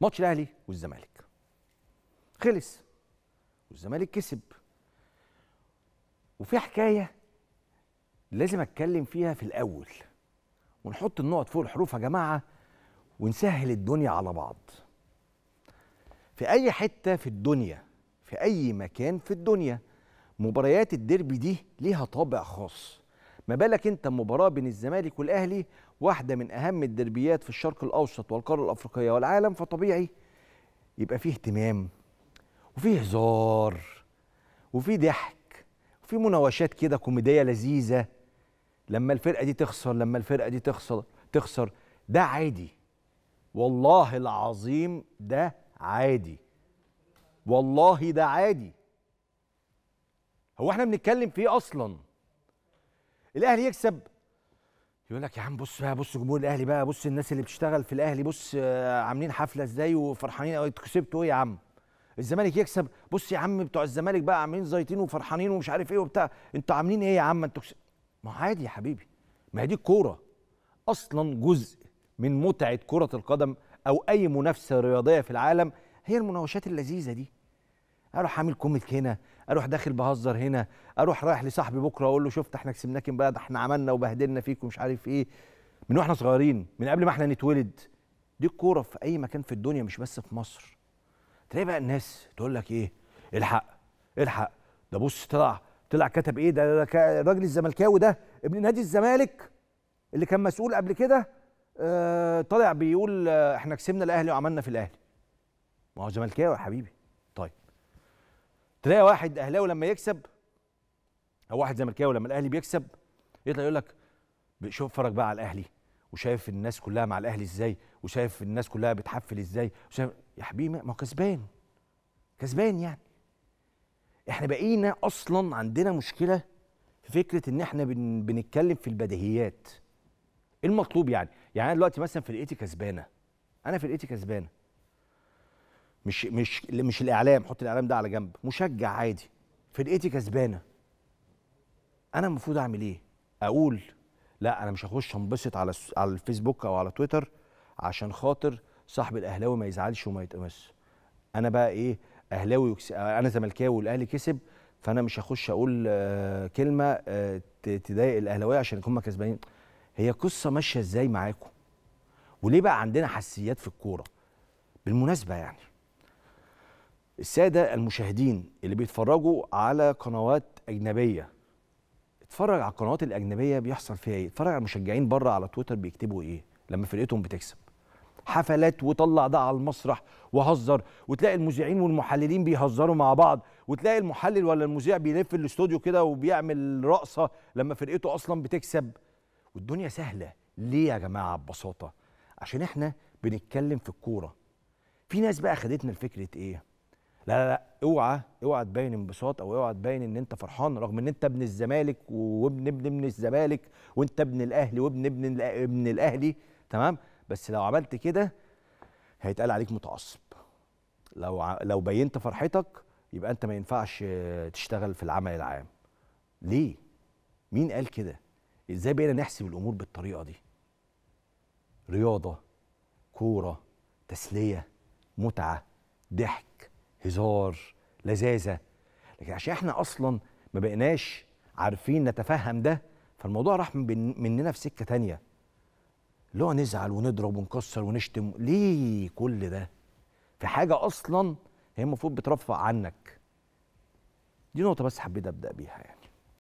ماتش الاهلي والزمالك خلص والزمالك كسب وفي حكايه لازم اتكلم فيها في الاول ونحط النقط فوق الحروف يا جماعه ونسهل الدنيا على بعض في اي حته في الدنيا في اي مكان في الدنيا مباريات الديربي دي ليها طابع خاص ما بالك انت مباراه بين الزمالك والاهلي واحدة من أهم الدربيات في الشرق الأوسط والقارة الأفريقية والعالم فطبيعي يبقى فيه اهتمام وفيه هزار وفيه ضحك وفيه مناوشات كده كوميدية لذيذة لما الفرقة دي تخسر لما الفرقة دي تخسر تخسر ده عادي والله العظيم ده عادي والله ده عادي هو احنا بنتكلم فيه اصلا الاهلي يكسب يقول لك يا عم بص بقى بص جمهور الاهلي بقى بص الناس اللي بتشتغل في الاهلي بص آه، عاملين حفله ازاي وفرحانين قوي كسبتوا ايه يا عم الزمالك يكسب بص يا عم بتوع الزمالك بقى عاملين زيطين وفرحانين ومش عارف ايه وبتاع انتوا عاملين ايه يا عم انتوا ما عادي يا حبيبي ما هي دي الكوره اصلا جزء من متعه كره القدم او اي منافسه رياضيه في العالم هي المناوشات اللذيذه دي اروح عامل كوميك هنا اروح داخل بهزر هنا اروح رايح لصاحبي بكره اقول له شفت احنا كسبناك امبارح ده احنا عملنا وبهدلنا فيك ومش عارف ايه من واحنا صغيرين من قبل ما احنا نتولد دي الكوره في اي مكان في الدنيا مش بس في مصر تلاقي بقى الناس تقول لك ايه الحق الحق ده بص طلع طلع كتب ايه ده, ده الراجل الزملكاوي ده ابن نادي الزمالك اللي كان مسؤول قبل كده آه طالع بيقول آه، احنا كسبنا الاهلي وعملنا في الاهلي ما هو زملكاوي يا حبيبي طيب تلاقي واحد اهلاوي لما يكسب او واحد زملكاوي لما الاهلي بيكسب يطلع يقول لك شوف اتفرج بقى على الاهلي وشايف الناس كلها مع الاهلي ازاي وشايف الناس كلها بتحفل ازاي وشايف يا حبيبي ما هو كسبان كسبان يعني احنا بقينا اصلا عندنا مشكله في فكره ان احنا بن... بنتكلم في البديهيات المطلوب يعني يعني انا دلوقتي مثلا فرقتي كسبانه انا فرقتي كسبانه مش مش مش الاعلام حط الاعلام ده على جنب مشجع عادي فرقتي كسبانه انا المفروض اعمل ايه اقول لا انا مش هخش انبسط على على الفيسبوك او على تويتر عشان خاطر صاحب الاهلاوي ما يزعلش وما يتقمص انا بقى ايه اهلاوي انا زملكاوي والاهلي كسب فانا مش هخش اقول آه، كلمه آه، تضايق الاهلاويه عشان هم كسبانين هي قصه ماشيه ازاي معاكم وليه بقى عندنا حساسيات في الكوره بالمناسبه يعني الساده المشاهدين اللي بيتفرجوا على قنوات اجنبيه اتفرج على القنوات الاجنبيه بيحصل فيها ايه اتفرج على المشجعين بره على تويتر بيكتبوا ايه لما فرقتهم بتكسب حفلات وطلع ده على المسرح وهزر وتلاقي المذيعين والمحللين بيهزروا مع بعض وتلاقي المحلل ولا المذيع بيلف الاستوديو كده وبيعمل رقصه لما فرقته اصلا بتكسب والدنيا سهله ليه يا جماعه ببساطه عشان احنا بنتكلم في الكوره في ناس بقى خدتنا لفكره ايه لا لا لا اوعى اوعى تبين انبساط او اوعى تبين ان انت فرحان رغم ان انت ابن الزمالك وابن ابن ابن الزمالك وانت ابن الاهلي وابن ابن ابن الاهلي تمام بس لو عملت كده هيتقال عليك متعصب لو ع... لو بينت فرحتك يبقى انت ما ينفعش تشتغل في العمل العام ليه مين قال كده ازاي بقينا نحسب الامور بالطريقه دي رياضه كوره تسليه متعه ضحك هزار لذاذه لكن عشان احنا اصلا ما بقيناش عارفين نتفهم ده فالموضوع راح من مننا في سكه تانية اللي هو نزعل ونضرب ونكسر ونشتم ليه كل ده في حاجه اصلا هي المفروض بترفع عنك دي نقطه بس حبيت ابدا بيها يعني